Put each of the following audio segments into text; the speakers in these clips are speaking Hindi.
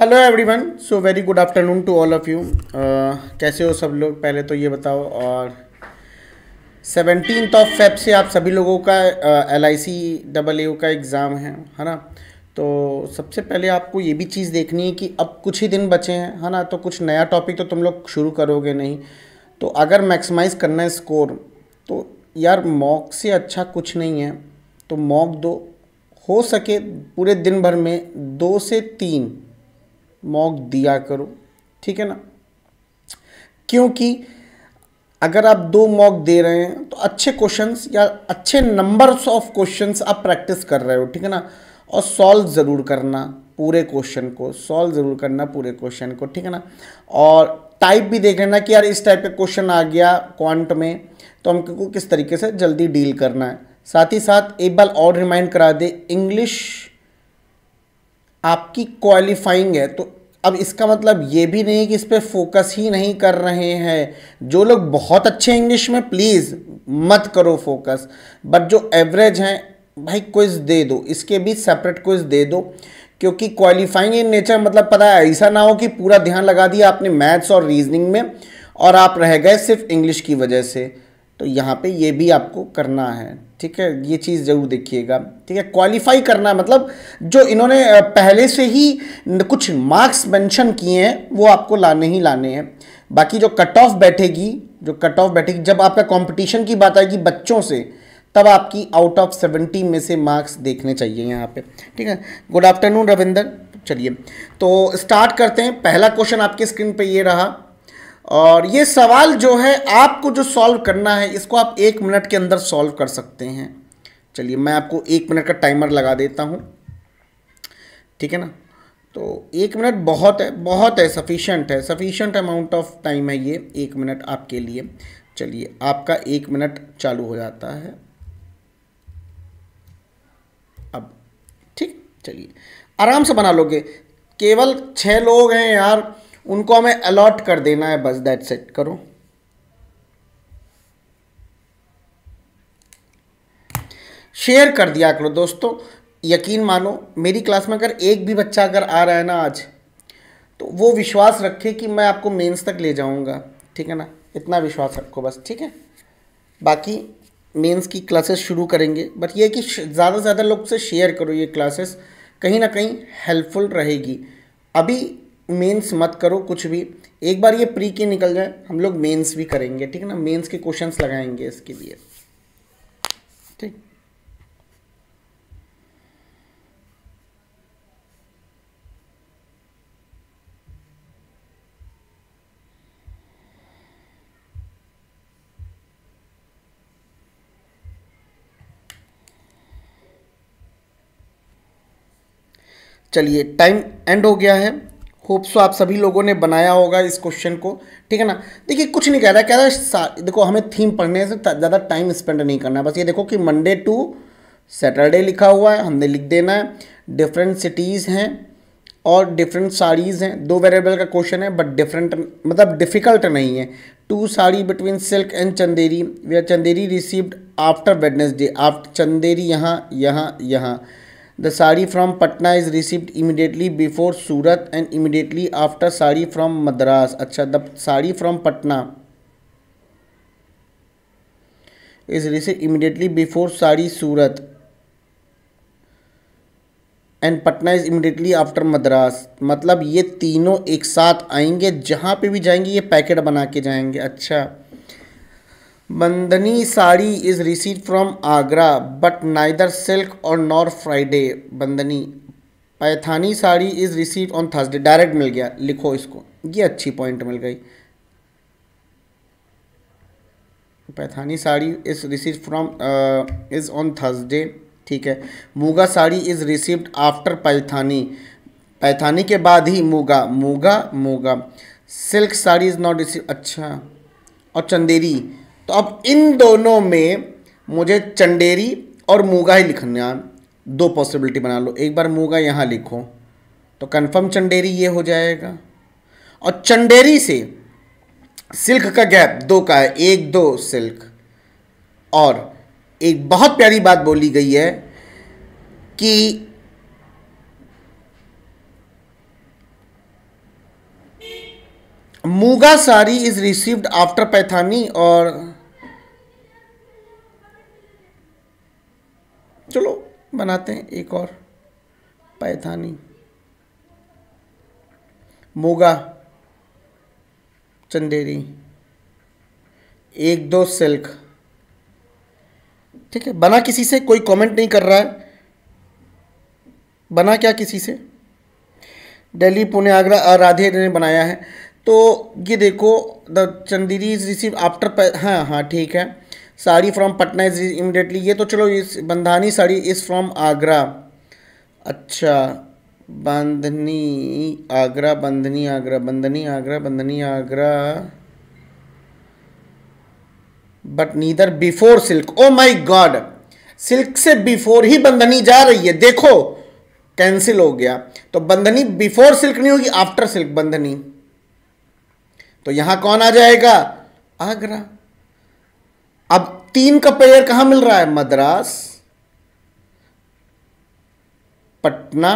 Hello everyone so very good afternoon to all of you कैसे हो सब लोग पहले तो ये बताओ और सेवनटीन ऑफ फेब से आप सभी लोगों का L I C W का एग्ज़ाम है है ना तो सबसे पहले आपको ये भी चीज़ देखनी है कि अब कुछ ही दिन बचे हैं है ना तो कुछ नया टॉपिक तो तुम लोग शुरू करोगे नहीं तो अगर मैक्सिमाइज करना है स्कोर तो यार मॉक से अच्छा कुछ नहीं है तो मॉक दो हो सके पूरे दिन भर में दो से तीन मॉक दिया करो ठीक है ना क्योंकि अगर आप दो मॉक दे रहे हैं तो अच्छे क्वेश्चंस या अच्छे नंबर्स ऑफ क्वेश्चंस आप प्रैक्टिस कर रहे हो ठीक है ना और सॉल्व ज़रूर करना पूरे क्वेश्चन को सॉल्व ज़रूर करना पूरे क्वेश्चन को ठीक है ना और टाइप भी देख लेना कि यार इस टाइप का क्वेश्चन आ गया क्वांट में तो हमको किस तरीके से जल्दी डील करना है साथ ही साथ एक बार और रिमाइंड करा दे इंग्लिश आपकी क्वालिफाइंग है तो अब इसका मतलब ये भी नहीं कि इस पर फोकस ही नहीं कर रहे हैं जो लोग बहुत अच्छे इंग्लिश में प्लीज़ मत करो फोकस बट जो एवरेज हैं भाई क्विज़ दे दो इसके भी सेपरेट क्विज़ दे दो क्योंकि क्वालिफाइंग इन नेचर मतलब पता है ऐसा ना हो कि पूरा ध्यान लगा दिया आपने मैथ्स और रीजनिंग में और आप रह गए सिर्फ इंग्लिश की वजह से तो यहाँ पे ये भी आपको करना है ठीक है ये चीज़ ज़रूर देखिएगा ठीक है क्वालिफाई करना मतलब जो इन्होंने पहले से ही कुछ मार्क्स मेंशन किए हैं वो आपको लाने ही लाने हैं बाकी जो कट ऑफ बैठेगी जो कट ऑफ बैठेगी जब आपका कंपटीशन की बात आएगी बच्चों से तब आपकी आउट ऑफ सेवेंटी में से मार्क्स देखने चाहिए यहाँ पर ठीक है गुड आफ्टरनून रविंदर चलिए तो स्टार्ट करते हैं पहला क्वेश्चन आपके स्क्रीन पर ये रहा और ये सवाल जो है आपको जो सॉल्व करना है इसको आप एक मिनट के अंदर सॉल्व कर सकते हैं चलिए मैं आपको एक मिनट का टाइमर लगा देता हूँ ठीक है ना तो एक मिनट बहुत है बहुत है सफिशेंट है सफिशेंट अमाउंट ऑफ टाइम है ये एक मिनट आपके लिए चलिए आपका एक मिनट चालू हो जाता है अब ठीक चलिए आराम से बना लोगे केवल छः लोग हैं यार उनको हमें अलॉट कर देना है बस दैट सेट करो शेयर कर दिया करो दोस्तों यकीन मानो मेरी क्लास में अगर एक भी बच्चा अगर आ रहा है ना आज तो वो विश्वास रखे कि मैं आपको मेंस तक ले जाऊंगा ठीक है ना इतना विश्वास रखो बस ठीक है बाकी मेंस की क्लासेस शुरू करेंगे बट ये कि ज़्यादा से ज़्यादा लोग से शेयर करो ये क्लासेस कहीं ना कहीं हेल्पफुल रहेगी अभी मेंस मत करो कुछ भी एक बार ये प्री की निकल जाए हम लोग मेंस भी करेंगे ठीक है ना मेंस के क्वेश्चंस लगाएंगे इसके लिए ठीक चलिए टाइम एंड हो गया है होप सो तो आप सभी लोगों ने बनाया होगा इस क्वेश्चन को ठीक है ना देखिए कुछ नहीं कह रहा है कह रहा है देखो हमें थीम पढ़ने से ज़्यादा टाइम स्पेंड नहीं करना बस ये देखो कि मंडे टू सैटरडे लिखा हुआ है हमने लिख देना है डिफरेंट सिटीज़ हैं और डिफरेंट साड़ीज़ हैं दो वेरिएबल का क्वेश्चन है बट डिफरेंट मतलब डिफ़िकल्ट नहीं है two sari between silk and Chanderi we Chanderi received after Wednesday after Chanderi यहाँ यहाँ यहाँ the sari from Patna is received immediately before Surat and immediately after sari from Madras अच्छा the sari from Patna is receive immediately before sari Surat and Patna is immediately after Madras मतलब ये तीनों एक साथ आएंगे जहाँ पर भी जाएंगे ये पैकेट बना के जाएंगे अच्छा Bandhani sari is receive from Agra but neither silk और nor Friday Bandhani Paithani sari is receive on Thursday direct मिल गया लिखो इसको ये अच्छी पॉइंट मिल गई Paithani sari is receive from is on Thursday ठीक है Muga sari is received after Paithani Paithani के बाद ही Muga Muga Muga silk sari is not receive अच्छा और चंदेरी तो अब इन दोनों में मुझे चंडेरी और मूगा ही लिखना दो पॉसिबिलिटी बना लो एक बार मूगा यहाँ लिखो तो कन्फर्म चंडेरी ये हो जाएगा और चंडेरी से सिल्क का गैप दो का है एक दो सिल्क और एक बहुत प्यारी बात बोली गई है कि Muga sari is received after Paithani और चलो बनाते हैं एक और पैथानी मोगा चंदेरी एक दो सिल्क ठीक है बना किसी से कोई कमेंट नहीं कर रहा है बना क्या किसी से दिल्ली पुणे आगरा और राधे ने बनाया है तो ये देखो the Chanderi is receive after हाँ हाँ ठीक है sari from Patna is immediately ये तो चलो इस बंधानी साड़ी इज़ फ्रॉम आगरा अच्छा Bandhani Agra Bandhani Agra Bandhani Agra Bandhani Agra but neither before silk oh my God silk से बिफोर ही बंधनी जा रही है देखो कैंसिल हो गया तो बंधनी बिफोर सिल्क नहीं होगी आफ्टर सिल्क बंधनी तो यहां कौन आ जाएगा आगरा अब तीन का पेयर कहां मिल रहा है मद्रास पटना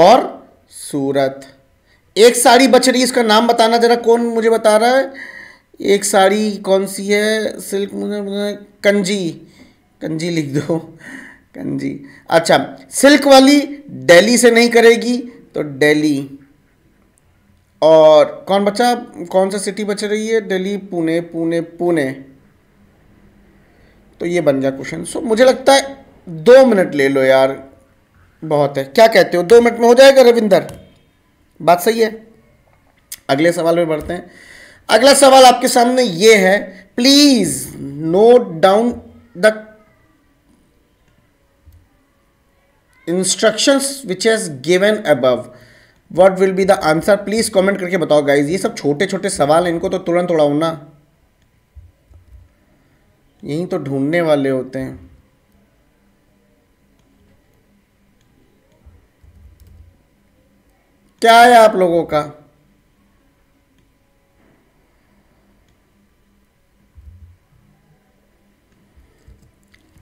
और सूरत एक साड़ी बच रही है इसका नाम बताना जरा कौन मुझे बता रहा है एक साड़ी कौन सी है सिल्क मुझे कंजी कंजी लिख दो कंजी अच्छा सिल्क वाली दिल्ली से नहीं करेगी तो दिल्ली और कौन बचा कौन सा सिटी बच रही है दिल्ली पुणे पुणे पुणे तो ये बन गया क्वेश्चन सो मुझे लगता है दो मिनट ले लो यार बहुत है क्या कहते हो दो मिनट में हो जाएगा रविंदर बात सही है अगले सवाल में बढ़ते हैं अगला सवाल आपके सामने ये है please note down the instructions which as given above what will be the answer please comment करके बताओ गाइज ये सब छोटे छोटे सवाल इनको तो तुरंत उड़ाओ ना यहीं तो ढूंढने वाले होते हैं क्या है आप लोगों का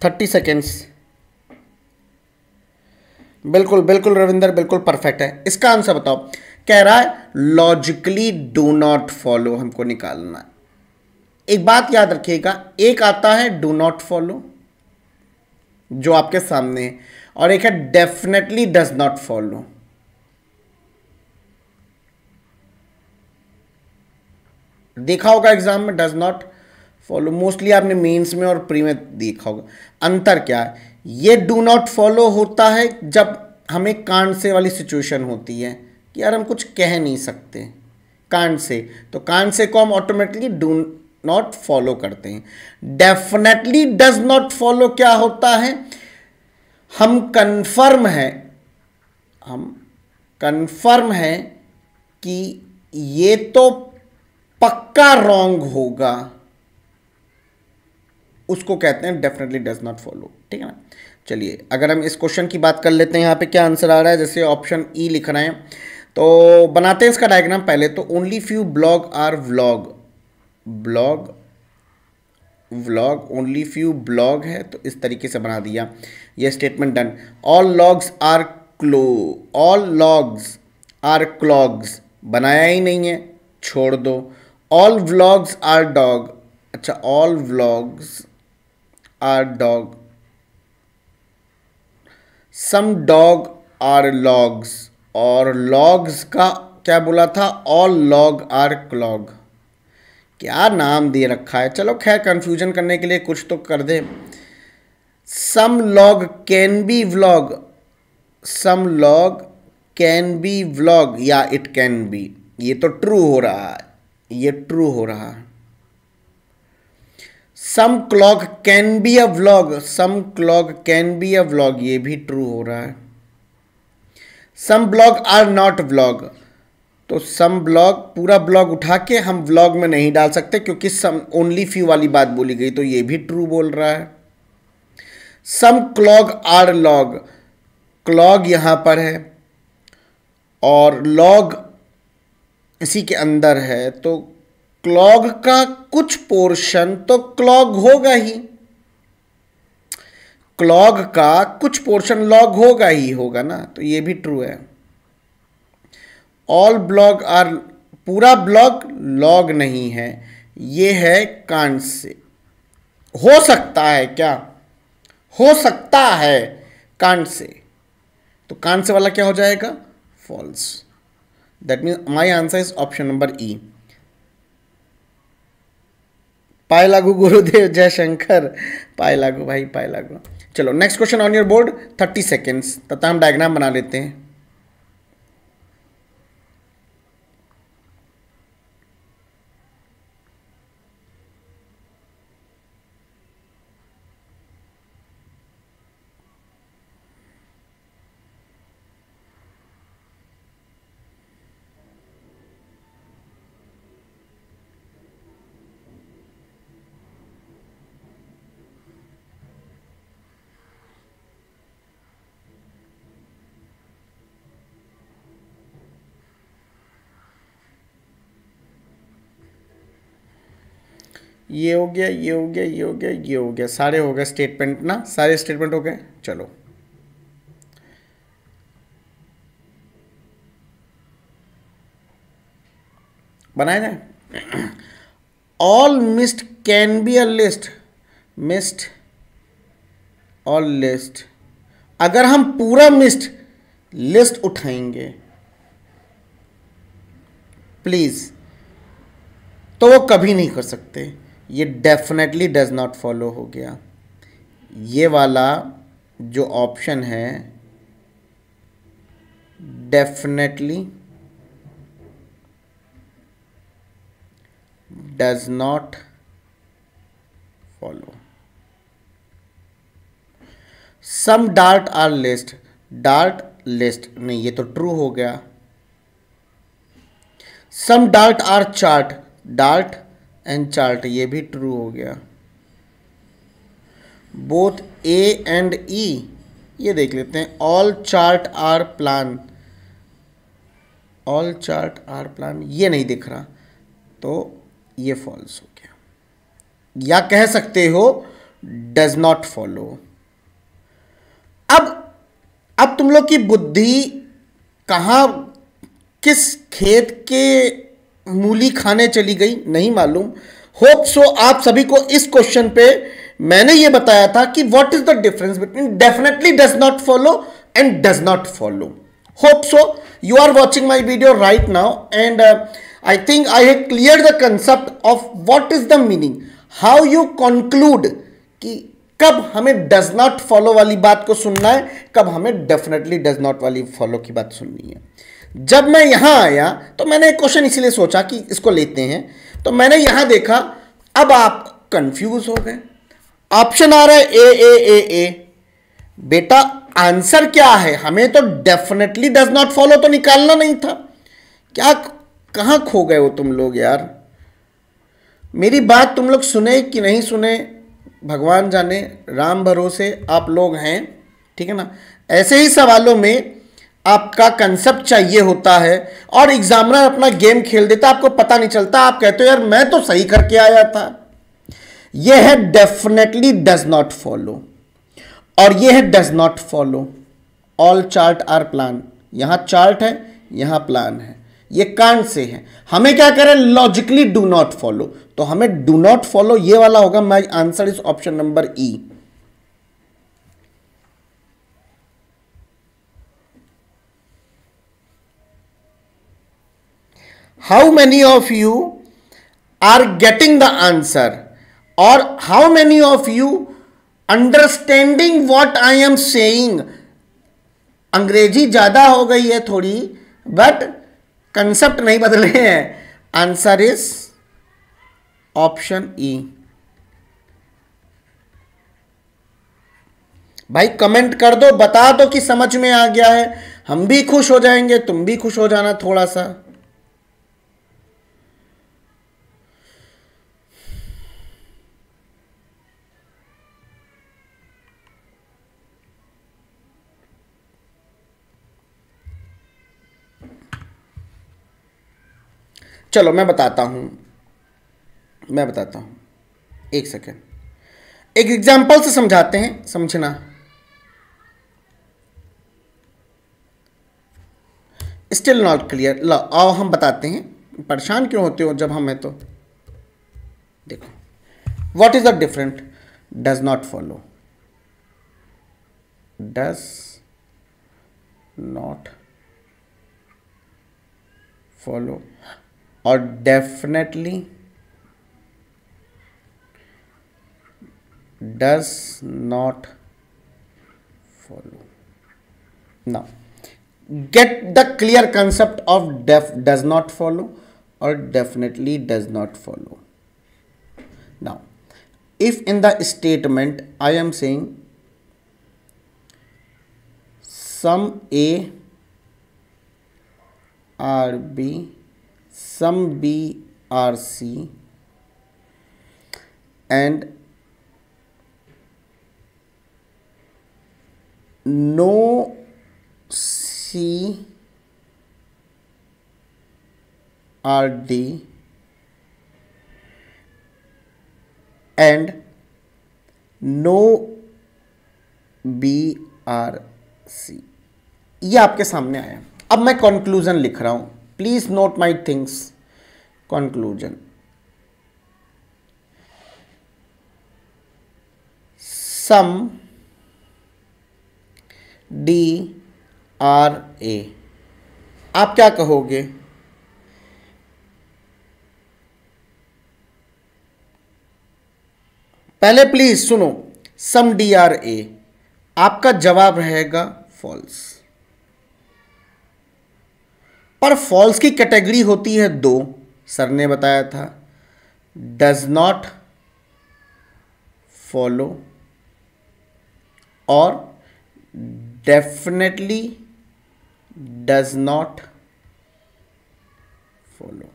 थर्टी सेकेंड्स बिल्कुल बिल्कुल रविंदर बिल्कुल परफेक्ट है इसका आंसर बताओ कह रहा है लॉजिकली डू नॉट फॉलो हमको निकालना है एक बात याद रखिएगा एक आता है डू नॉट फॉलो जो आपके सामने है और एक है डेफिनेटली डज नॉट फॉलो देखा होगा एग्जाम में डज नॉट फॉलो मोस्टली आपने मेंस में और प्री में देखा होगा अंतर क्या है ये डू नॉट फॉलो होता है जब हमें कांड से वाली सिचुएशन होती है कि यार हम कुछ कह नहीं सकते कांड से तो कांड से को हम ऑटोमेटिकली डू नॉट फॉलो करते हैं डेफिनेटली डज नॉट फॉलो क्या होता है हम कन्फर्म हैं हम कन्फर्म हैं कि ये तो पक्का रॉन्ग होगा उसको कहते हैं डेफिनेटली डज नॉट फॉलो ठीक है ना चलिए अगर हम इस क्वेश्चन की बात कर लेते हैं यहाँ पे क्या आंसर आ रहा है जैसे ऑप्शन ई e लिख रहे हैं तो बनाते हैं इसका डायग्राम पहले तो only few blog are vlog blog vlog only few blog है तो इस तरीके से बना दिया यह statement done all logs are क्लो ऑल लॉग्स आर क्लॉग्स बनाया ही नहीं है छोड़ दो ऑल व्लॉग्स आर डॉग अच्छा all vlogs are dog some dog are logs और लॉग्स का क्या बोला था ऑल लॉग आर क्लॉग क्या नाम दे रखा है चलो खैर कंफ्यूजन करने के लिए कुछ तो कर दे some log can be vlog some log can be vlog या इट कैन बी ये तो ट्रू हो रहा है ये ट्रू हो रहा है some clog can be a vlog some clog can be a vlog ये भी ट्रू हो रहा है some blog are not vlog तो सम ब्लॉग पूरा ब्लॉग उठा के हम ब्लॉग में नहीं डाल सकते क्योंकि सम ओनली फ्यू वाली बात बोली गई तो ये भी ट्रू बोल रहा है some clog are log clog यहां पर है और लॉग इसी के अंदर है तो क्लॉग का कुछ पोर्शन तो क्लॉग होगा ही क्लॉग का कुछ पोर्शन लॉग होगा ही होगा ना तो ये भी ट्रू है ऑल ब्लॉग आर पूरा ब्लॉग लॉग नहीं है ये है कांड से हो सकता है क्या हो सकता है कांड से तो कांड से वाला क्या हो जाएगा false that mean my answer is option number E पाए लागू गुरुदेव जयशंकर पाए लागू भाई पाए लागू चलो next question on your board thirty seconds तथा हम डायग्राम बना लेते हैं ये हो गया ये हो गया ये हो गया ये हो गया सारे हो गए स्टेटमेंट ना सारे स्टेटमेंट हो गए चलो बनाया जाए all missed can be a list missed all list अगर हम पूरा मिस्ड लिस्ट उठाएंगे प्लीज तो वो कभी नहीं कर सकते ये डेफिनेटली डज नॉट फॉलो हो गया ये वाला जो ऑप्शन है definitely does not follow some dart are list dart list नहीं ये तो ट्रू हो गया some dart are chart dart and chart ये भी ट्रू हो गया बोथ ए एंड ई ये देख लेते हैं all chart are plan all chart are plan ये नहीं दिख रहा तो ये फॉल्स हो गया या कह सकते हो डज नॉट फॉलो अब अब तुम लोग की बुद्धि कहाँ किस खेत के मूली खाने चली गई नहीं मालूम होप सो आप सभी को इस क्वेश्चन पे मैंने ये बताया था कि what is the difference between definitely does not follow and does not follow hope so you are watching my video right now and I think I have clear the concept of what is the meaning how you conclude कि कब हमें डज नॉट फॉलो वाली बात को सुनना है कब हमें डेफिनेटली डज नॉट वाली फॉलो की बात सुननी है जब मैं यहां आया तो मैंने क्वेश्चन इसीलिए सोचा कि इसको लेते हैं तो मैंने यहां देखा अब आप कंफ्यूज हो गए ऑप्शन आ रहा है ए ए ए बेटा आंसर क्या है हमें तो डेफिनेटली डज नॉट फॉलो तो निकालना नहीं था क्या कहां खो गए हो तुम लोग यार मेरी बात तुम लोग सुने कि नहीं सुने भगवान जाने राम भरोसे आप लोग हैं ठीक है ना ऐसे ही सवालों में आपका कंसेप्ट चाहिए होता है और एग्जामिनर अपना गेम खेल देता आपको पता नहीं चलता आप कहते हो यार मैं तो सही करके आया था यह है डेफिनेटली डज नॉट फॉलो और यह है does not follow all chart are plan यहां चार्ट है यहां प्लान है ये कान से है हमें क्या करें लॉजिकली डू नॉट फॉलो तो हमें डू नॉट फॉलो ये वाला होगा my answer is option number E how many of you are getting the answer और how many of you understanding what I am saying अंग्रेजी ज़्यादा हो गई है थोड़ी बट कंसेप्ट नहीं बदले हैं आंसर इज ऑप्शन ई भाई कमेंट कर दो बता दो कि समझ में आ गया है हम भी खुश हो जाएंगे तुम भी खुश हो जाना थोड़ा सा चलो मैं बताता हूँ मैं बताता हूँ एक सेकेंड एक एग्जाम्पल से समझाते हैं समझना स्टिल नॉट क्लियर लो आओ हम बताते हैं परेशान क्यों होते हो जब हमें तो देखो what is the different does not follow does not follow or definitely does not follow. Now, get the clear concept of def does not follow or definitely does not follow. Now, if in the statement I am saying some A R B some B are C and no C are D and no B are C ये आपके सामने आया अब मैं कंक्लूजन लिख रहा हूं Please note my things. Conclusion. Some D are A आप क्या कहोगे पहले प्लीज सुनो सम डी आर ए आपका जवाब रहेगा फॉल्स पर फॉल्स की कैटेगरी होती है दो सर ने बताया था डज नॉट फॉलो और डेफिनेटली डज नॉट फॉलो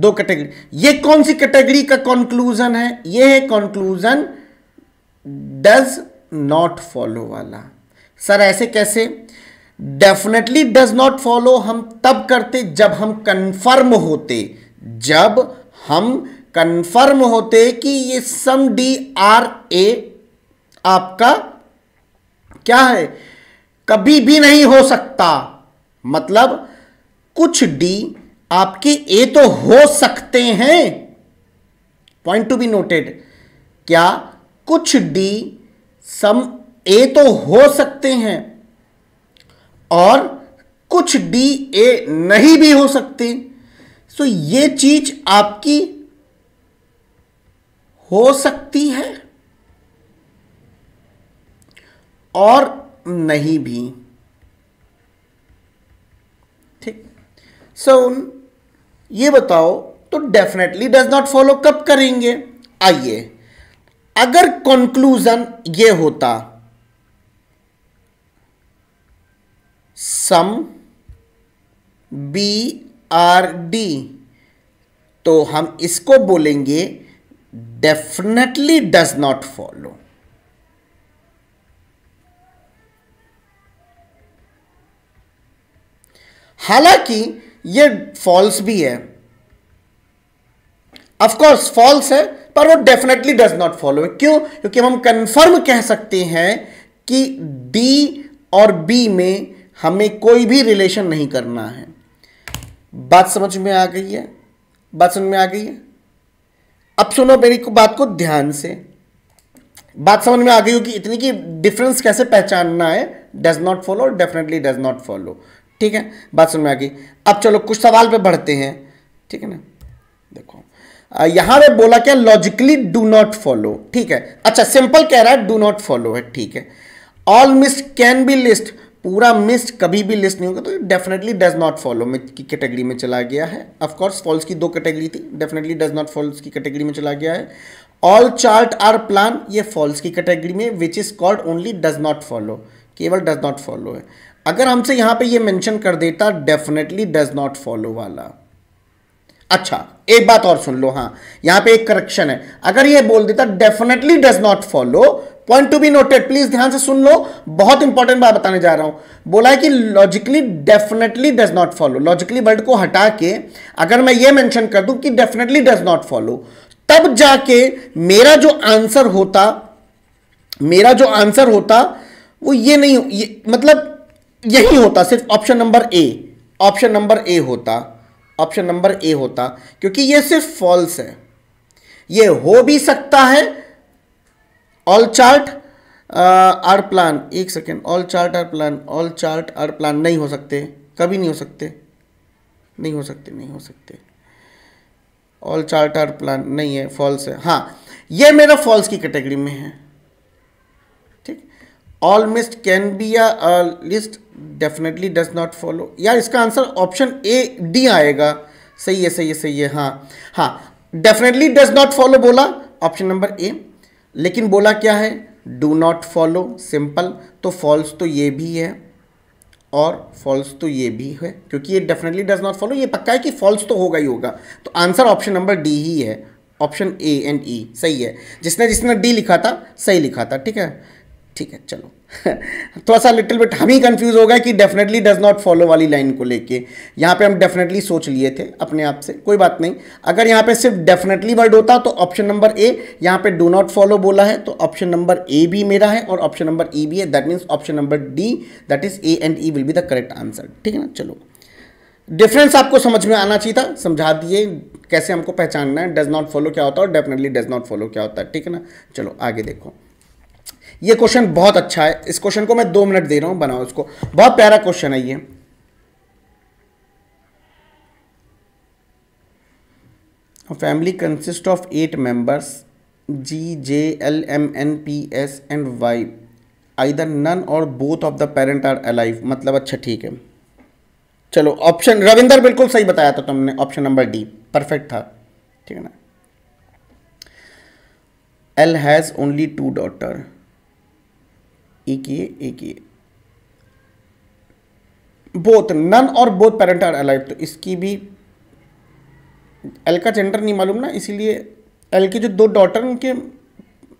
दो कैटेगरी ये कौन सी कैटेगरी का कंक्लूजन है ये है कंक्लूजन डज नॉट फॉलो वाला सर ऐसे कैसे डेफिनेटली डज नॉट फॉलो हम तब करते जब हम कन्फर्म होते जब हम कन्फर्म होते कि ये सम डी आर ए आपका क्या है कभी भी नहीं हो सकता मतलब कुछ डी आपके ए तो हो सकते हैं पॉइंट टू बी नोटेड क्या कुछ डी सम ए तो हो सकते हैं और कुछ डी ए नहीं भी हो सकती सो ये चीज आपकी हो सकती है और नहीं भी ठीक सो so, ये बताओ तो डेफिनेटली डज नॉट फॉलो कब करेंगे आइए अगर कंक्लूजन ये होता सम बी आर डी तो हम इसको बोलेंगे डेफिनेटली डज नॉट फॉलो हालांकि ये फॉल्स भी है ऑफ कोर्स फॉल्स है पर वो डेफिनेटली डज नॉट फॉलो क्यों क्योंकि हम कंफर्म कह सकते हैं कि डी और बी में हमें कोई भी रिलेशन नहीं करना है बात समझ में आ गई है बात समझ में आ गई है अब सुनो मेरी को बात को ध्यान से बात समझ में आ गई होगी इतनी कि डिफरेंस कैसे पहचानना है does not follow definitely does not follow ठीक है बात समझ में आ गई अब चलो कुछ सवाल पे बढ़ते हैं ठीक है ना देखो यहां पे बोला क्या लॉजिकली डू नॉट फॉलो ठीक है अच्छा सिंपल कह रहा है डू नॉट फॉलो है ठीक है all miss can be list पूरा मिस्ड कभी भी लिस्ट नहीं होगा तो डेफिनेटली डज नॉट फॉलो में की कैटेगरी में चला गया है ऑफकोर्स फॉल्स की दो कैटेगरी थी डेफिनेटली डज नॉट फॉल्स की कैटेगरी में चला गया है ऑल चार्ट आर प्लान ये फॉल्स की कैटेगरी में which is called only does not follow केवल डज नॉट फॉलो है अगर हमसे यहां पे ये मेंशन कर देता डेफिनेटली डज नॉट फॉलो वाला अच्छा एक बात और सुन लो हाँ यहां पे एक करेक्शन है अगर ये बोल देता definitely does not follow point to be noted please ध्यान से सुन लो बहुत इंपॉर्टेंट बात बताने जा रहा हूं बोला है कि logically definitely does not follow logically word को हटा के अगर मैं ये मेंशन कर दूं कि डेफिनेटली डज नॉट फॉलो तब जाके मेरा जो आंसर होता मेरा जो आंसर होता वो ये नहीं ये, मतलब यही होता सिर्फ option number A option number A होता ऑप्शन नंबर ए होता क्योंकि ये सिर्फ फॉल्स है ये हो भी सकता है ऑल चार्ट आर प्लान एक second all chart are plan all chart are plan नहीं हो सकते कभी नहीं हो सकते नहीं हो सकते नहीं हो सकते ऑल चार्ट आर प्लान नहीं है फॉल्स है हाँ ये मेरा फॉल्स की कैटेगरी में है ठीक ऑल मिस्ट कैन बी या list definitely does not follow यार इसका आंसर ऑप्शन ए डी आएगा सही है सही है सही है हाँ हाँ डेफिनेटली डज नॉट फॉलो बोला ऑप्शन नंबर ए लेकिन बोला क्या है डू नॉट फॉलो सिंपल तो फॉल्स तो ये भी है और फॉल्स तो ये भी है क्योंकि ये डेफिनेटली डज नॉट फॉलो ये पक्का है कि फॉल्स तो होगा ही होगा तो आंसर ऑप्शन नंबर डी ही है ऑप्शन ए एंड ई सही है जिसने जिसने डी लिखा था सही लिखा था ठीक है ठीक है चलो थोड़ा सा लिटिल बिट हम ही कंफ्यूज हो गए कि डेफिनेटली डज नॉट फॉलो वाली लाइन को लेके यहाँ पे हम डेफिनेटली सोच लिए थे अपने आप से कोई बात नहीं अगर यहाँ पे सिर्फ डेफिनेटली वर्ड होता तो ऑप्शन नंबर ए यहाँ पे डू नॉट फॉलो बोला है तो ऑप्शन नंबर ए भी मेरा है और ऑप्शन नंबर ई भी है that means option number D that is A and E will be the correct answer ठीक है ना चलो डिफरेंस आपको समझ में आना चाहिए था समझा दिए कैसे हमको पहचानना है डज नॉट फॉलो क्या होता है और डेफिनेटली डज नॉट फॉलो क्या होता है ठीक है ना चलो आगे देखो ये क्वेश्चन बहुत अच्छा है इस क्वेश्चन को मैं दो मिनट दे रहा हूं बनाओ इसको बहुत प्यारा क्वेश्चन है ये family consist of eight members G J L M N P S and Y either none और both of the parent are alive मतलब अच्छा ठीक है चलो ऑप्शन रविंदर बिल्कुल सही बताया था तुमने ऑप्शन नंबर डी परफेक्ट था ठीक है ना L has only two daughter एक ये एक ये बोथ नन और बोथ पेरेंट आर अलाइव तो इसकी भी एल का जेंडर नहीं मालूम ना इसीलिए एल के जो दो डॉटर उनके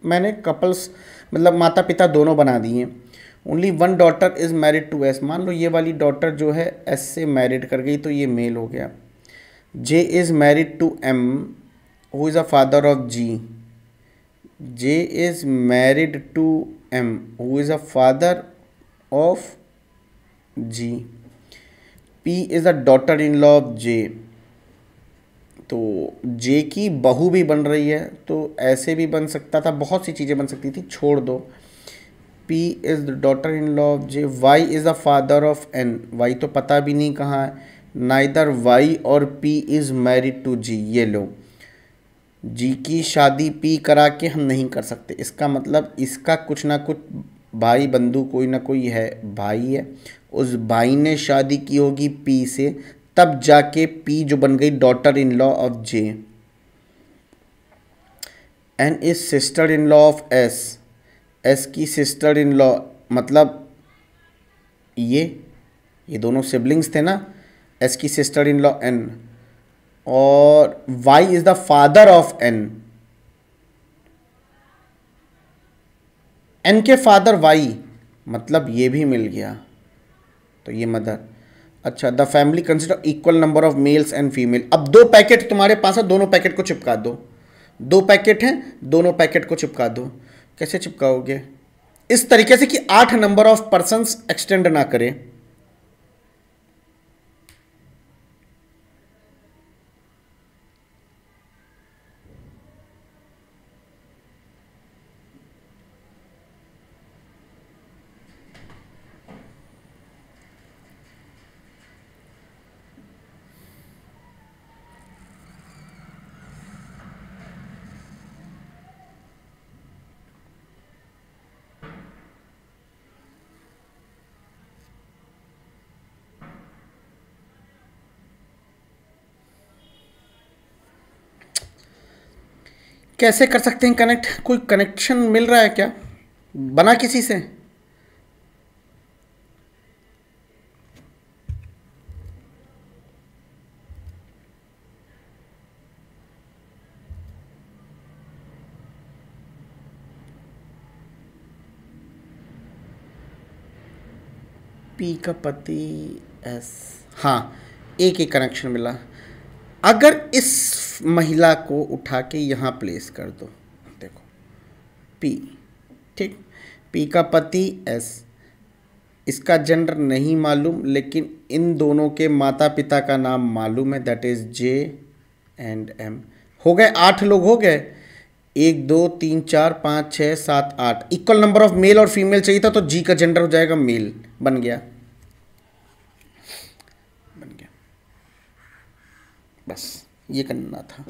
मैंने कपल्स मतलब माता पिता दोनों बना दिए हैं only one daughter is married to S मान लो ये वाली डॉटर जो है एस से मैरिड कर गई तो ये मेल हो गया J is married to M who is a father of G J is married to M who is a father of G P is a daughter in law of J तो जे की बहू भी बन रही है तो ऐसे भी बन सकता था बहुत सी चीज़ें बन सकती थी छोड़ दो P is the daughter in law of J Y is a father of N Y तो पता भी नहीं कहाँ है नाइदर वाई और P is married to G ये लोग जी की शादी पी करा के हम नहीं कर सकते इसका मतलब इसका कुछ ना कुछ भाई बंधु कोई ना कोई है भाई है उस भाई ने शादी की होगी पी से तब जाके पी जो बन गई daughter in law of J and is sister in law of S S की सिस्टर इन लॉ मतलब ये ये दोनों सिबलिंग्स थे ना एस की सिस्टर इन लॉ एन और y is the father of n n के फादर y मतलब ये भी मिल गया तो ये मदर अच्छा the family consider equal number of males and female अब दो पैकेट तुम्हारे पास है दोनों पैकेट को चिपका दो दो पैकेट हैं दोनों पैकेट को चिपका दो कैसे चिपकाओगे इस तरीके से कि आठ नंबर ऑफ पर्सन एक्सटेंड ना करें कैसे कर सकते हैं कनेक्ट कोई कनेक्शन मिल रहा है क्या बना किसी से पी का पति एस हाँ एक ही कनेक्शन मिला अगर इस महिला को उठा के यहाँ प्लेस कर दो देखो पी ठीक पी का पति एस इसका जेंडर नहीं मालूम लेकिन इन दोनों के माता पिता का नाम मालूम है that is J and M हो गए आठ लोग हो गए एक दो तीन चार पाँच छः सात आठ इक्वल नंबर ऑफ मेल और फीमेल चाहिए था तो जी का जेंडर हो जाएगा मेल बन गया बस ये करना था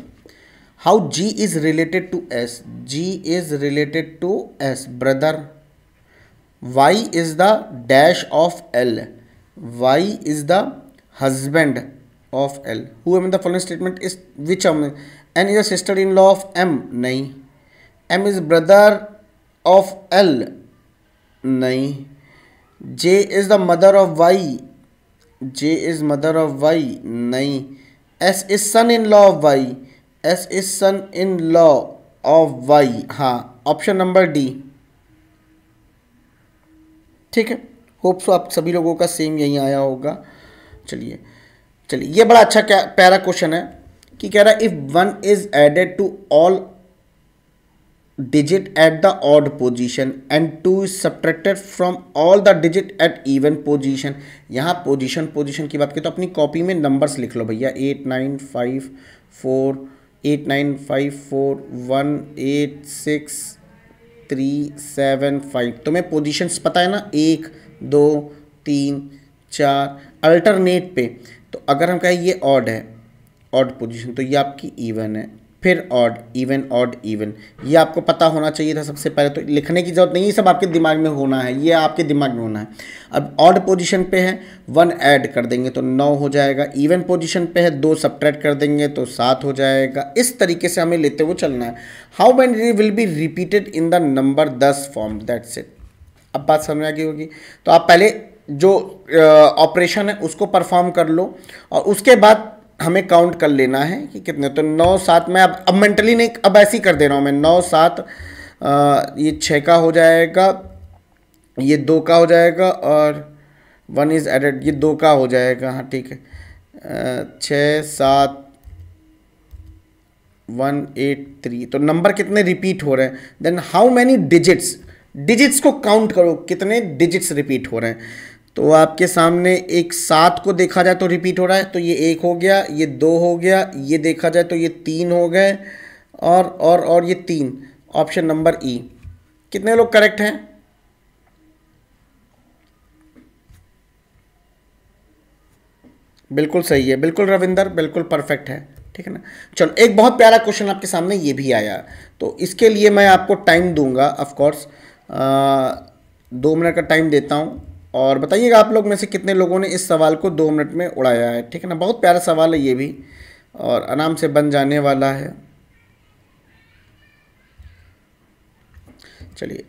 how G is related to S G is related to S brother Y is the dash of L Y is the husband of L who M the following statement is which M N is sister in law of M नहीं M is brother of L नहीं J is the mother of Y J is mother of Y नहीं S is son in law of Y S is son in law of Y हाँ ऑप्शन नंबर डी ठीक है होप सो आप सभी लोगों का सेम यहीं आया होगा चलिए चलिए ये बड़ा अच्छा क्या प्यारा क्वेश्चन है कि कह रहा है if one is added to all digit at the odd position and two is subtracted from all the digit at even position यहाँ position position की बात करें तो अपनी कॉपी में numbers लिख लो भैया eight nine five four eight nine five four one eight six three seven five तो मैं पोजिशंस पता है ना एक दो तीन चार अल्टरनेट पे तो अगर हम कहें ये ऑड है ऑड पोजिशन तो ये आपकी इवन है फिर ऑड इवन ऑड इवन ये आपको पता होना चाहिए था सबसे पहले तो लिखने की जरूरत नहीं ये सब आपके दिमाग में होना है ये आपके दिमाग में होना है अब ऑड पोजीशन पे है वन ऐड कर देंगे तो नौ हो जाएगा इवन पोजीशन पे है दो सब्ट्रैक्ट कर देंगे तो सात हो जाएगा इस तरीके से हमें लेते हुए चलना है how many will be repeated in the number thus formed that's it अब बात समझ आ गई होगी तो आप पहले जो ऑपरेशन है उसको परफॉर्म कर लो और उसके बाद हमें काउंट कर लेना है कि कितने तो नौ सात में अब अब मेंटली नहीं अब ऐसी कर दे रहा हूँ मैं नौ सात ये छः का हो जाएगा ये दो का हो जाएगा और वन इज़ एडेड ये दो का हो जाएगा हाँ ठीक है छः सात वन एट थ्री तो नंबर कितने रिपीट हो रहे हैं then how many digits digits को काउंट करो कितने डिजिट्स रिपीट हो रहे हैं तो आपके सामने एक सात को देखा जाए तो रिपीट हो रहा है तो ये एक हो गया ये दो हो गया ये देखा जाए तो ये तीन हो गए और और और ये तीन ऑप्शन नंबर ई कितने लोग करेक्ट हैं बिल्कुल सही है बिल्कुल रविंदर बिल्कुल परफेक्ट है ठीक है ना चलो एक बहुत प्यारा क्वेश्चन आपके सामने ये भी आया तो इसके लिए मैं आपको टाइम दूंगा ऑफकोर्स दो मिनट का टाइम देता हूँ और बताइएगा आप लोग में से कितने लोगों ने इस सवाल को दो मिनट में उड़ाया है ठीक है ना बहुत प्यारा सवाल है ये भी और आराम से बन जाने वाला है चलिए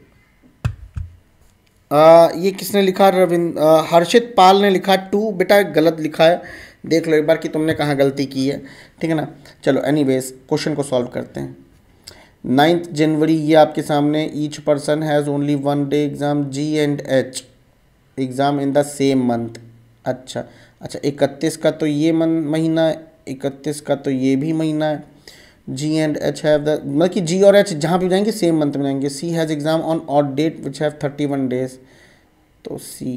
ये किसने लिखा रविंद्र हर्षित पाल ने लिखा टू बेटा गलत लिखा है देख लो एक बार कि तुमने कहाँ गलती की है ठीक है ना चलो एनीवेज क्वेश्चन को सॉल्व करते हैं नाइन्थ जनवरी ये आपके सामने each person has only one day exam G and H exam in the same month अच्छा अच्छा इकतीस का तो ये मन महीना है इकतीस का तो ये भी महीना है G and H have the मतलब कि जी और एच जहाँ भी जाएंगे सेम मंथ में जाएंगे C has exam on odd date which have thirty one days तो सी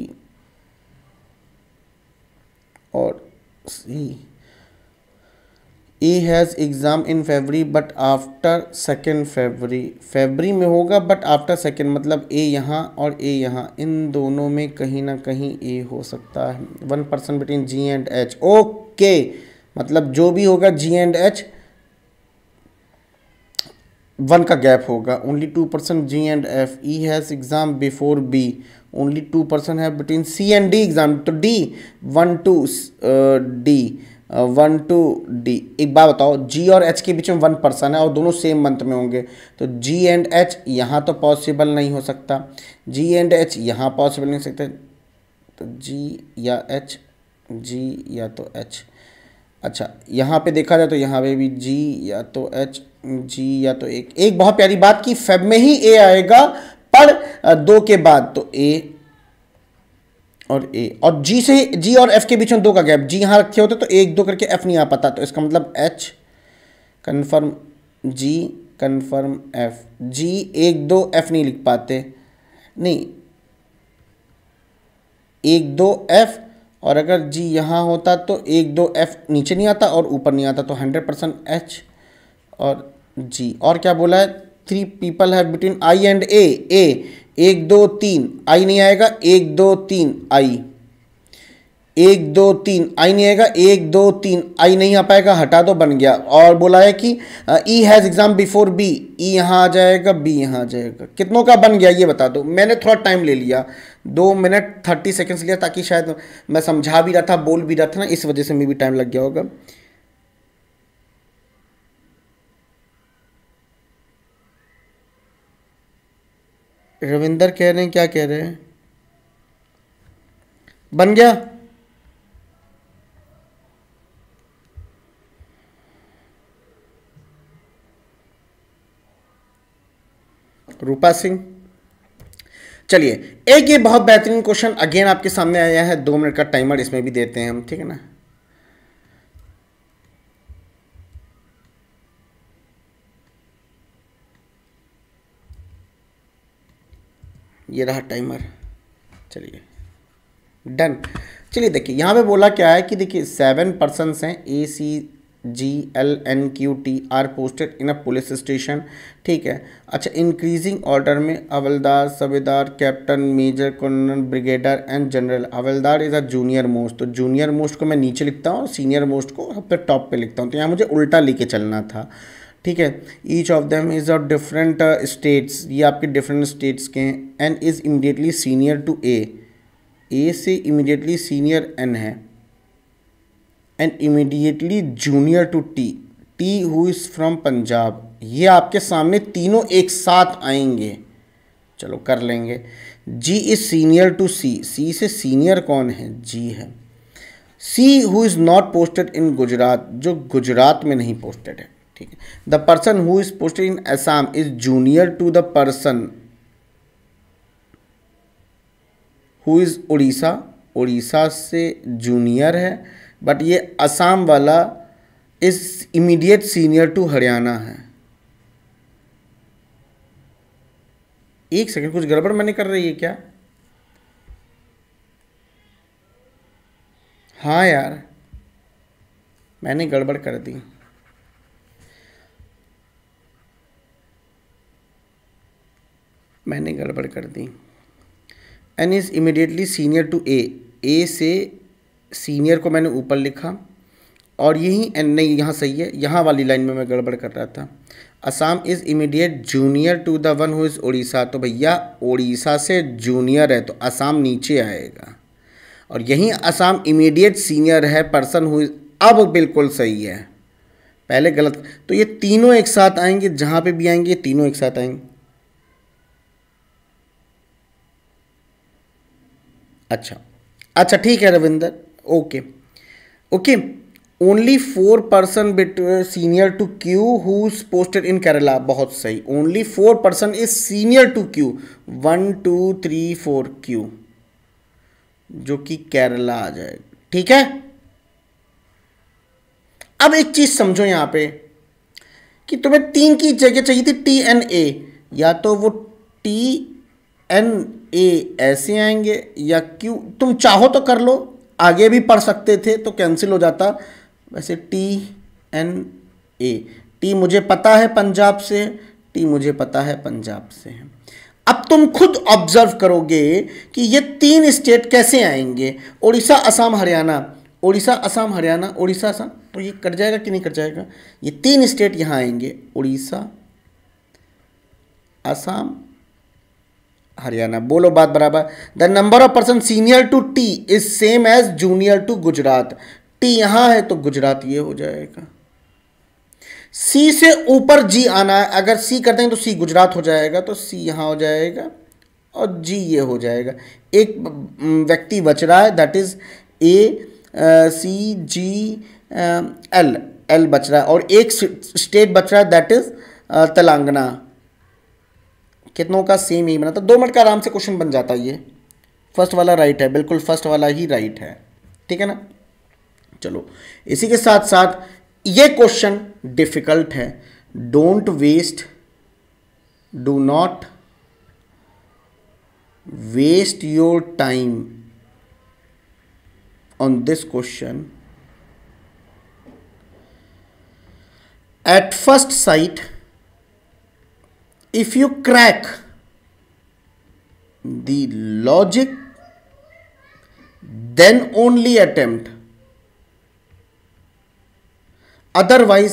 और C E has exam in February but after second February February में होगा बट आफ्टर सेकेंड मतलब ए यहाँ और ए यहाँ इन दोनों में कहीं ना कहीं ए हो सकता है one percent between G and H okay मतलब जो भी होगा जी एंड एच वन का गैप होगा only two percent G and F E has exam before B only two percent है between C and D exam तो D one two D one two D एक बार बताओ जी और एच के बीच में वन पर्सन है और दोनों सेम मंथ में होंगे तो जी एंड एच यहाँ तो पॉसिबल नहीं हो सकता जी एंड एच यहाँ पॉसिबल नहीं हो सकता तो जी या एच जी या तो एच अच्छा यहाँ पे देखा जाए तो यहाँ पे भी जी या तो एच जी या तो एक एक बहुत प्यारी बात कि फेब में ही ए आएगा पर दो के बाद तो ए और ए और जी से जी और एफ के बीच में दो का गैप जी यहाँ रखे होते तो एक दो करके एफ नहीं आ पाता तो इसका मतलब H confirm G confirm F G एक दो एफ नहीं लिख पाते नहीं एक दो एफ और अगर जी यहाँ होता तो एक दो एफ नीचे नहीं आता और ऊपर नहीं आता तो हंड्रेड परसेंट एच और जी और क्या बोला है three people have between I and A A एक दो तीन आई नहीं आएगा एक दो तीन आई एक दो तीन आई नहीं आएगा एक दो तीन आई नहीं आ पाएगा हटा दो बन गया और बोला है कि E has exam before B E यहाँ आ जाएगा बी यहाँ आ जाएगा कितनों का बन गया ये बता दो मैंने थोड़ा टाइम ले लिया दो मिनट थर्टी सेकेंड्स लिया ताकि शायद मैं समझा भी रहा था बोल भी रहा था ना इस वजह से मैं भी टाइम लग गया होगा रविंदर कह रहे हैं क्या कह रहे हैं बन गया रूपा सिंह चलिए एक ये बहुत बेहतरीन क्वेश्चन अगेन आपके सामने आया है दो मिनट का टाइमर इसमें भी देते हैं हम ठीक है ना ये रहा टाइमर चलिए डन चलिए देखिए यहाँ पे बोला क्या है कि देखिए सेवन पर्सनस हैं A C G L N Q T R posted in a police station ठीक है अच्छा इंक्रीजिंग ऑर्डर में havildar subedar captain major colonel brigadier and general havildar is a junior most तो जूनियर मोस्ट को मैं नीचे लिखता हूँ और सीनियर मोस्ट को फिर टॉप पे लिखता हूँ तो यहाँ मुझे उल्टा लेके चलना था ठीक है each of them is a different states ये आपके डिफरेंट स्टेट्स के हैं N is immediately senior to A A से इमिडिएटली सीनियर एन है and immediately junior to T T who is from Punjab ये आपके सामने तीनों एक साथ आएंगे चलो कर लेंगे G is senior to C C से सीनियर कौन है जी है C who is not posted in Gujarat जो गुजरात में नहीं पोस्टेड है ठीक है the person who is posted in Assam is junior to the person who is Odisha Odisha से जूनियर है बट ये असम वाला is immediate senior to Haryana है एक सेकंड कुछ गड़बड़ मैंने कर रही है क्या हाँ यार मैंने गड़बड़ कर दी मैंने गड़बड़ कर दी N is immediately senior to A A से सीनियर को मैंने ऊपर लिखा और यही एन नहीं यहाँ सही है यहाँ वाली लाइन में मैं गड़बड़ कर रहा था Assam is immediate junior to the one who is Odisha तो भैया उड़ीसा से जूनियर है तो असम नीचे आएगा और यहीं असम इमीडिएट सीनियर है पर्सन हु अब बिल्कुल सही है पहले गलत तो ये तीनों एक साथ आएंगे जहाँ पे भी आएंगे तीनों एक साथ आएंगे अच्छा अच्छा ठीक है Ravinder okay okay only four person bit senior to Q who posted in Kerala बहुत सही only four person is senior to Q one two three four Q जो कि केरला आ जाएगा ठीक है अब एक चीज समझो यहां पे कि तुम्हें तीन की जगह चाहिए थी टी एन ए या तो वो टी एन ए ऐसे आएंगे या क्यू तुम चाहो तो कर लो आगे भी पढ़ सकते थे तो कैंसिल हो जाता वैसे टी एन ए टी मुझे पता है पंजाब से टी मुझे पता है पंजाब से है अब तुम खुद ऑब्जर्व करोगे कि ये तीन स्टेट कैसे आएंगे उड़ीसा असम हरियाणा उड़ीसा असम हरियाणा उड़ीसा असम तो ये कट जाएगा कि नहीं कट जाएगा ये तीन स्टेट यहाँ आएंगे उड़ीसा असम हरियाणा बोलो बात बराबर the number of person senior to T is same as junior to Gujarat T यहां है तो गुजरात ये हो जाएगा सी से ऊपर जी आना है अगर सी करते हैं तो सी गुजरात हो जाएगा तो सी यहाँ हो जाएगा और जी ये हो जाएगा एक व्यक्ति बच रहा है that is A C G L L बच रहा है और एक स्टेट बच रहा है दैट इज तेलंगाना कितनों का सेम ही बना था तो दो मिनट का आराम से क्वेश्चन बन जाता है ये फर्स्ट वाला राइट है बिल्कुल फर्स्ट वाला ही राइट है ठीक है ना चलो इसी के साथ साथ ये क्वेश्चन डिफिकल्ट है don't waste do not waste your time on this question at first sight if you crack the logic then only attempt otherwise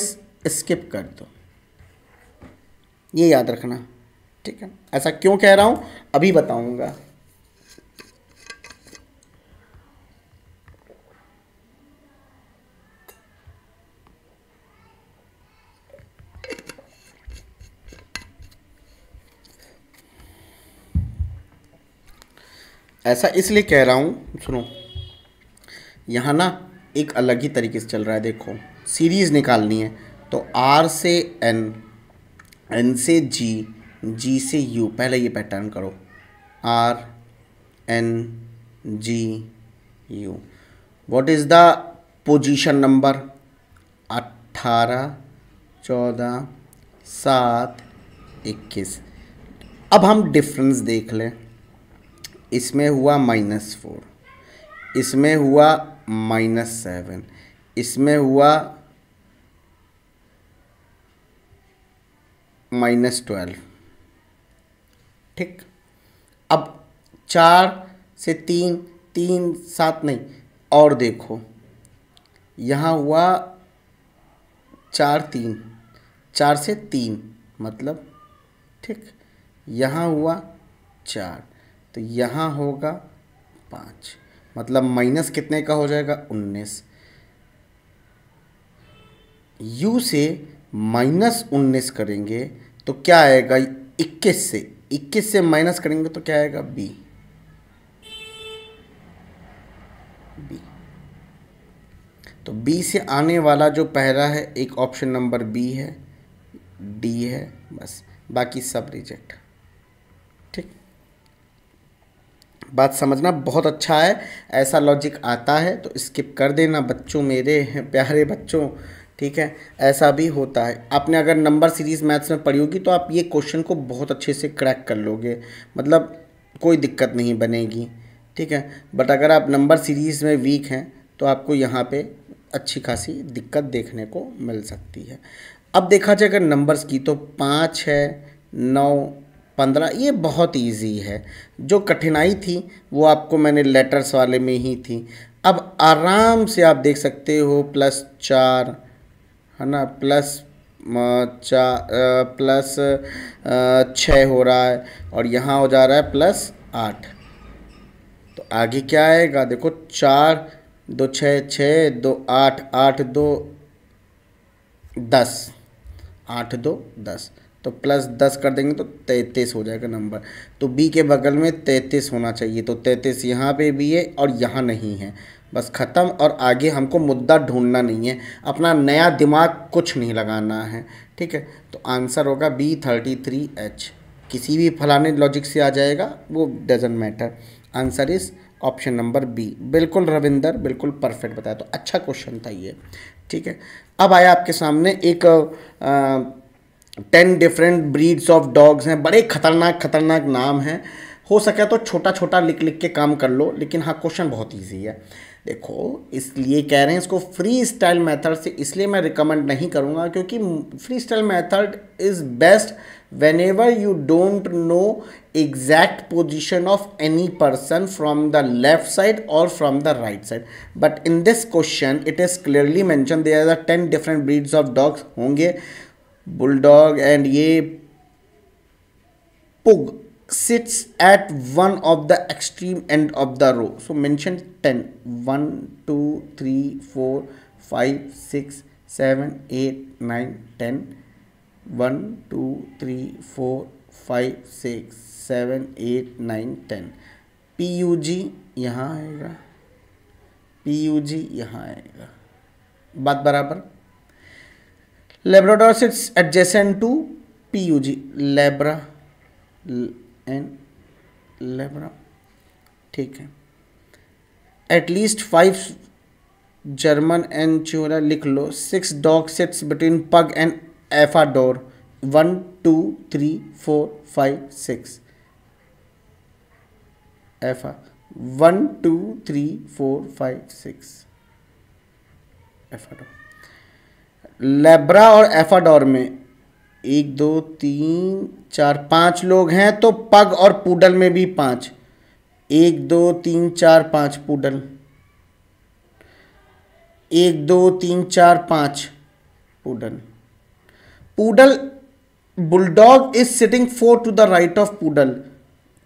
skip कर दो ये याद रखना ठीक है ऐसा क्यों कह रहा हूं अभी बताऊंगा ऐसा इसलिए कह रहा हूँ सुनो यहाँ ना एक अलग ही तरीके से चल रहा है देखो सीरीज़ निकालनी है तो आर से एन एन से जी जी से यू पहले ये पैटर्न करो R N G U what is the position number अट्ठारह चौदह सात इक्कीस अब हम डिफरेंस देख लें इसमें हुआ माइनस फोर इसमें हुआ माइनस सेवन इसमें हुआ माइनस ट्वेल्व ठीक अब चार से तीन तीन सात नहीं और देखो यहाँ हुआ चार तीन चार से तीन मतलब ठीक यहाँ हुआ चार तो यहाँ होगा पाँच मतलब माइनस कितने का हो जाएगा उन्नीस यू से माइनस उन्नीस करेंगे तो क्या आएगा इक्कीस से इक्कीस से माइनस करेंगे तो क्या आएगा बी बी तो बी से आने वाला जो पहला है एक ऑप्शन नंबर बी है डी है बस बाकी सब रिजेक्ट बात समझना बहुत अच्छा है ऐसा लॉजिक आता है तो स्किप कर देना बच्चों मेरे प्यारे बच्चों ठीक है ऐसा भी होता है आपने अगर नंबर सीरीज़ मैथ्स में पढ़ी होगी तो आप ये क्वेश्चन को बहुत अच्छे से क्रैक कर लोगे मतलब कोई दिक्कत नहीं बनेगी ठीक है बट अगर आप नंबर सीरीज़ में वीक हैं तो आपको यहाँ पे अच्छी खासी दिक्कत देखने को मिल सकती है अब देखा जाए अगर नंबर्स की तो पाँच है नौ पंद्रह ये बहुत ईजी है जो कठिनाई थी वो आपको मैंने लेटर्स वाले में ही थी अब आराम से आप देख सकते हो प्लस चार है ना प्लस चार प्लस छः हो रहा है और यहाँ हो जा रहा है प्लस आठ तो आगे क्या आएगा देखो चार दो छ छ दो आठ आठ दो दस आठ दो दस तो प्लस दस कर देंगे तो तैंतीस हो जाएगा नंबर तो बी के बगल में तैंतीस होना चाहिए तो तैंतीस यहाँ पे भी है और यहाँ नहीं है बस ख़त्म और आगे हमको मुद्दा ढूंढना नहीं है अपना नया दिमाग कुछ नहीं लगाना है ठीक है तो आंसर होगा बी थर्टी थ्री एच किसी भी फलाने लॉजिक से आ जाएगा वो doesn't matter answer is option number B बिल्कुल रविंदर बिल्कुल परफेक्ट बताया तो अच्छा क्वेश्चन था ये ठीक है अब आया आपके सामने एक आ, ten different breeds of dogs हैं बड़े खतरनाक खतरनाक नाम हैं हो सके तो छोटा छोटा लिख लिख के काम कर लो लेकिन हाँ क्वेश्चन बहुत ईजी है देखो इसलिए कह रहे हैं इसको फ्री स्टाइल मैथड से इसलिए मैं रिकमेंड नहीं करूँगा क्योंकि free style method is best whenever you don't know exact position of any person from the left side और from the right side but in this question it is clearly mention they are ten different breeds of dogs होंगे बुलडॉग एंड ये pug sits at one of the extreme end of the row so mention ten one two three four five six seven eight nine ten one two three four five six seven eight nine ten P U G यहाँ आएगा पी यू जी यहाँ आएगा बात बराबर labrador sits adjacent to P U G labra and labra ठीक है एटलीस्ट फाइव जर्मन एंड चोरा लिख लो six dog sits between pug and एफाडोर one two three four five six एफा one two three four five six एफाडोर लेब्रा और एफाडोर में एक दो तीन चार पांच लोग हैं तो पग और पूडल में भी पांच एक दो तीन चार पांच पूडल एक दो तीन चार पांच poodle poodle bulldog is sitting four to the right of poodle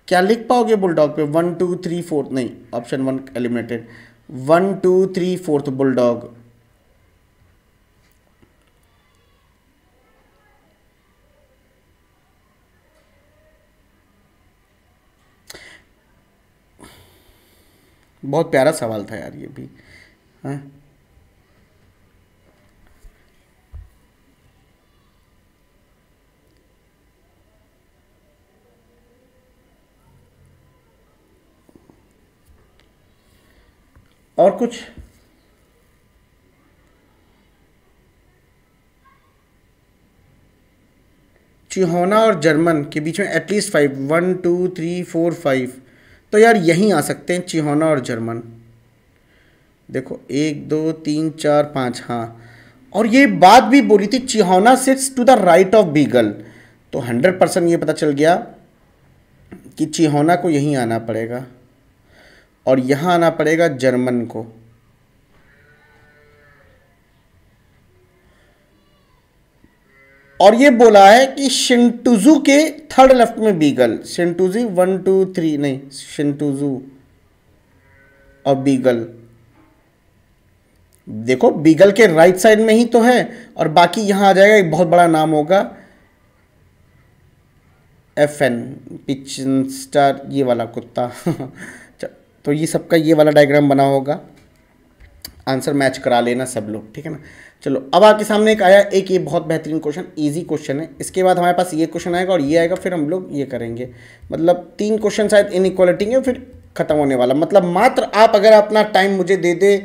क्या लिख पाओगे बुलडॉग पे वन टू थ्री फोर्थ नहीं option one eliminated one two three fourth bulldog बहुत प्यारा सवाल था यार ये भी हाँ और कुछ चिहोना और जर्मन के बीच में at least five one two three four five तो यार यहीं आ सकते हैं चिहोना और जर्मन देखो एक दो तीन चार पाँच हाँ और ये बात भी बोली थी chihuahua sits to the right of beagle तो हंड्रेड परसेंट ये पता चल गया कि चिहोना को यहीं आना पड़ेगा और यहाँ आना पड़ेगा जर्मन को और ये बोला है कि शिंटुजू के थर्ड लेफ्ट में beagle shih tzu one two three नहीं शिंटुजू और बीगल देखो बीगल के राइट साइड में ही तो है और बाकी यहां आ जाएगा एक बहुत बड़ा नाम होगा एफ एन पिच स्टार ये वाला कुत्ता तो ये सबका ये वाला डायग्राम बना होगा आंसर मैच करा लेना सब लोग ठीक है ना चलो अब आपके सामने एक आया एक ये बहुत बेहतरीन क्वेश्चन इजी क्वेश्चन है इसके बाद हमारे पास ये क्वेश्चन आएगा और ये आएगा फिर हम लोग ये करेंगे मतलब तीन क्वेश्चन शायद इन इक्वालिटी के फिर खत्म होने वाला मतलब मात्र आप अगर अपना टाइम मुझे दे दे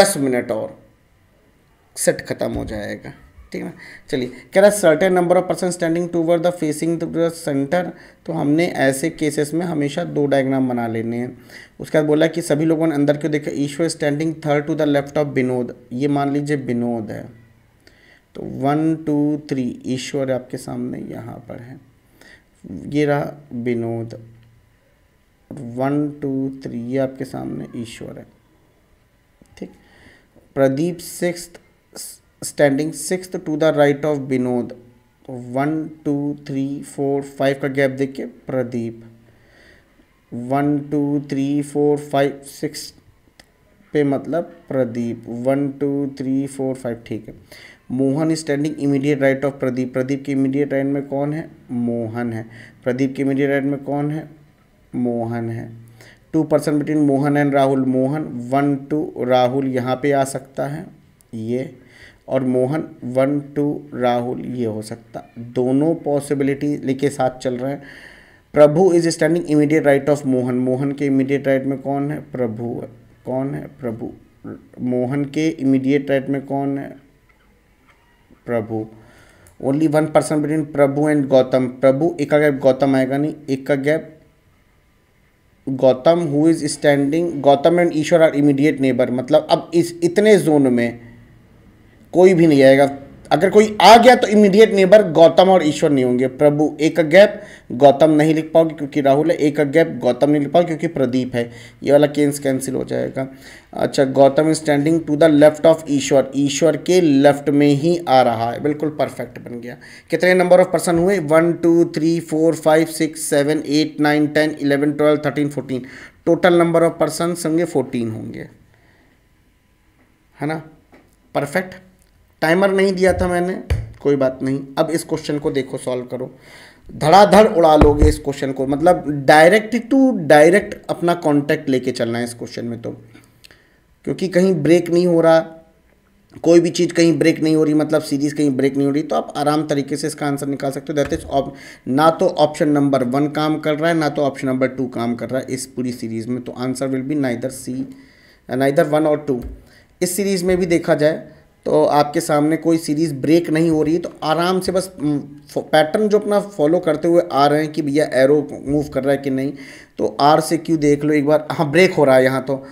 दस मिनट और सेट खत्म हो जाएगा ठीक है चलिए कह रहा है certain number of person standing toward the facing the centre तो हमने ऐसे केसेस में हमेशा दो डायग्राम बना लेने हैं उसके बाद बोला कि सभी लोगों ने अंदर क्यों देखा Ishwar standing third to the left of Vinod ये मान लीजिए विनोद है तो वन टू थ्री ईश्वर आपके सामने यहाँ पर है ये रहा विनोद वन टू थ्री ये आपके सामने ईश्वर है ठीक Pradeep six standing six to the right of Vinod तो one two three four five का गैप देखिए Pradeep one two three four five six पे मतलब Pradeep one two three four five ठीक है Mohan standing immediate right of Pradeep Pradeep के इमीडिएट राइट में कौन है मोहन है प्रदीप के इमीडिएट राइट में कौन है मोहन है two person between Mohan and Rahul Mohan one two Rahul यहाँ पे आ सकता है ये और मोहन वन टू राहुल ये हो सकता दोनों पॉसिबिलिटी के साथ चल रहे हैं Prabhu is standing immediate right of Mohan Mohan के इमीडिएट राइट में कौन है प्रभु है कौन है प्रभु मोहन के इमीडिएट राइट में कौन है Prabhu only one person between Prabhu and Gautam Prabhu एक का गैप गौतम आएगा नहीं एक का gap Gautam who is standing Gautam and Ishwar are immediate neighbour मतलब अब इस इतने जोन में कोई भी नहीं आएगा अगर कोई आ गया तो इमीडिएट नेबर गौतम और ईश्वर नहीं होंगे प्रभु एक गैप गौतम नहीं लिख पाओगे क्योंकि राहुल है एक गैप गौतम नहीं लिख पाओगे क्योंकि प्रदीप है ये वाला केंस कैंसिल हो जाएगा अच्छा Gautam standing to the left of Ishwar Ishwar के लेफ्ट में ही आ रहा है बिल्कुल परफेक्ट बन गया कितने नंबर ऑफ पर्सन हुए one two three four five six seven eight nine ten eleven twelve thirteen fourteen total number of person होंगे फोर्टीन होंगे है ना परफेक्ट टाइमर नहीं दिया था मैंने कोई बात नहीं अब इस क्वेश्चन को देखो सॉल्व करो धड़ाधड़ उड़ा लोगे इस क्वेश्चन को मतलब डायरेक्ट टू डायरेक्ट अपना कॉन्टैक्ट लेके चलना है इस क्वेश्चन में तो क्योंकि कहीं ब्रेक नहीं हो रहा कोई भी चीज़ कहीं ब्रेक नहीं हो रही मतलब सीरीज़ कहीं ब्रेक नहीं हो रही तो आप आराम तरीके से इसका आंसर निकाल सकते हो दैट इज ना तो ऑप्शन नंबर वन काम कर रहा है ना तो ऑप्शन नंबर टू काम कर रहा है इस पूरी सीरीज़ में तो answer will be neither C neither one और टू इस सीरीज़ में भी देखा जाए तो आपके सामने कोई सीरीज़ ब्रेक नहीं हो रही तो आराम से बस पैटर्न जो अपना फॉलो करते हुए आ रहे हैं कि भैया एरो मूव कर रहा है कि नहीं तो आर से क्यू देख लो एक बार हाँ ब्रेक हो रहा है यहाँ तो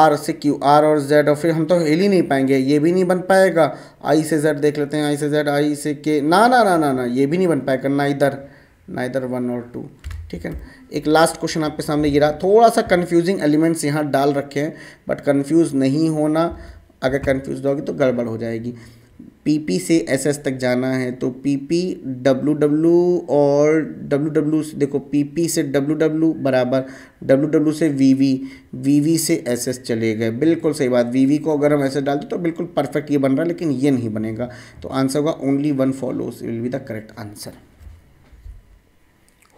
आर से क्यू आर और जेड और फिर हम तो हिल ही नहीं पाएंगे ये भी नहीं बन पाएगा आई से जेड देख लेते हैं आई से जेड आई से के ना ना ना ना ना ये भी नहीं बन पाएगा ना इधर ना इधर वन और टू ठीक है एक लास्ट क्वेश्चन आपके सामने गिरा थोड़ा सा कन्फ्यूजिंग एलिमेंट्स यहाँ डाल रखे हैं बट कन्फ्यूज़ नहीं होना अगर कन्फ्यूज रहोगे तो गड़बड़ हो जाएगी पीपी से एसएस तक जाना है तो पीपी डब्लू डब्लू और डब्लू डब्लू देखो पीपी से डब्लू डब्लू बराबर डब्लू डब्लू से वीवी वीवी से एसएस चले गए बिल्कुल सही बात वीवी को अगर हम ऐसे डाल दें तो बिल्कुल परफेक्ट ये बन रहा है लेकिन ये नहीं बनेगा तो आंसर होगा only one follow will be the correct answer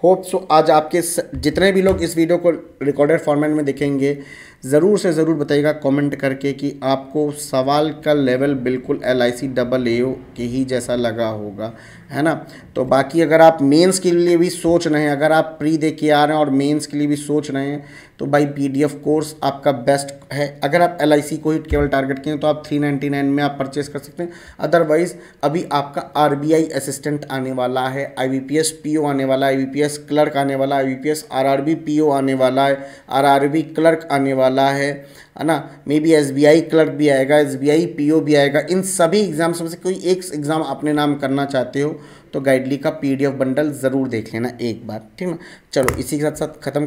hope so आज आपके जितने भी लोग इस वीडियो को रिकॉर्डेड फॉर्मेट में देखेंगे ज़रूर से ज़रूर बताइएगा कमेंट करके कि आपको सवाल का लेवल बिल्कुल L I C double A के ही जैसा लगा होगा है ना तो बाकी अगर आप मेंस के लिए भी सोच रहे हैं अगर आप प्री दे के आ रहे हैं और मेंस के लिए भी सोच रहे हैं तो भाई पीडीएफ कोर्स आपका बेस्ट है अगर आप एल को ही केवल टारगेट किए तो आप 399 में आप परचेस कर सकते हैं अदरवाइज़ अभी आपका आर असिस्टेंट आने वाला है आई पीओ आने वाला है आई क्लर्क आने वाला है आई पीओ आने वाला है आर क्लर्क आने वाला वाला है है ना maybe S B I clerk भी आएगा S B I P O भी आएगा इन सभी एग्ज़ाम्स में से कोई एक एग्ज़ाम अपने नाम करना चाहते हो तो गाइडली का पी डी एफ बंडल ज़रूर देख लेना एक बार ठीक ना चलो इसी के साथ साथ खत्म